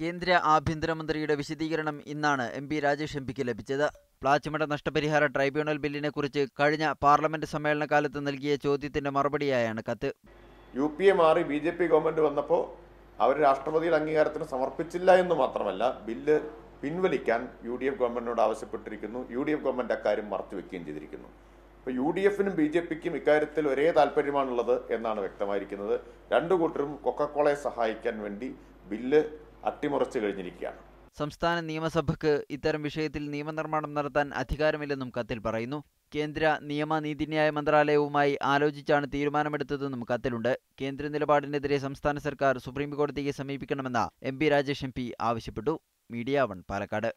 കേന്ദ്ര ആഭ്യന്തരമന്ത്രിയുടെ വിശദീകരണം ഇന്നാണ് എം പി രാജേഷ് എം പിക്ക് ലഭിച്ചത് പ്ലാച്ചിമട നഷ്ടപരിഹാര ട്രൈബ്യൂണൽ ബില്ലിനെ കുറിച്ച് കഴിഞ്ഞ പാർലമെന്റ് സമ്മേളന കാലത്ത് നൽകിയ ചോദ്യത്തിന്റെ മറുപടിയായാണ് കത്ത് യു പി എ മാറി ബി ജെ പി ഗവൺമെന്റ് വന്നപ്പോൾ അവർ രാഷ്ട്രപതിയുടെ അംഗീകാരത്തിന് സമർപ്പിച്ചില്ല എന്ന് മാത്രമല്ല ബില്ല് പിൻവലിക്കാൻ യു ഡി എഫ് ഗവൺമെന്റിനോട് ആവശ്യപ്പെട്ടിരിക്കുന്നു യു ഡി എഫ് ഗവൺമെന്റ് അക്കാര്യം മറച്ചുവെക്കുകയും ചെയ്തിരിക്കുന്നു ഇപ്പോൾ യു ഡി എഫിനും ബി ജെ പിക്കും ഇക്കാര്യത്തിൽ ഒരേ താല്പര്യമാണുള്ളത് എന്നാണ് വ്യക്തമായിരിക്കുന്നത് രണ്ടു കൂട്ടരും കൊക്കക്കോളയെ സഹായിക്കാൻ വേണ്ടി ബില്ല് അട്ടിമറച്ചു കഴിഞ്ഞിരിക്കുകയാണ് സംസ്ഥാന നിയമസഭയ്ക്ക് ഇത്തരം വിഷയത്തിൽ നിയമനിർമ്മാണം നടത്താൻ അധികാരമില്ലെന്നും കത്തിൽ പറയുന്നു കേന്ദ്ര നിയമ നീതിന്യായ മന്ത്രാലയവുമായി ആലോചിച്ചാണ് തീരുമാനമെടുത്തതെന്നും കത്തിലുണ്ട് കേന്ദ്ര നിലപാടിനെതിരെ സംസ്ഥാന സർക്കാർ സുപ്രീം കോടതിയെ സമീപിക്കണമെന്ന M P Rajesh M P ആവശ്യപ്പെട്ടു മീഡിയ വൺ പാലക്കാട്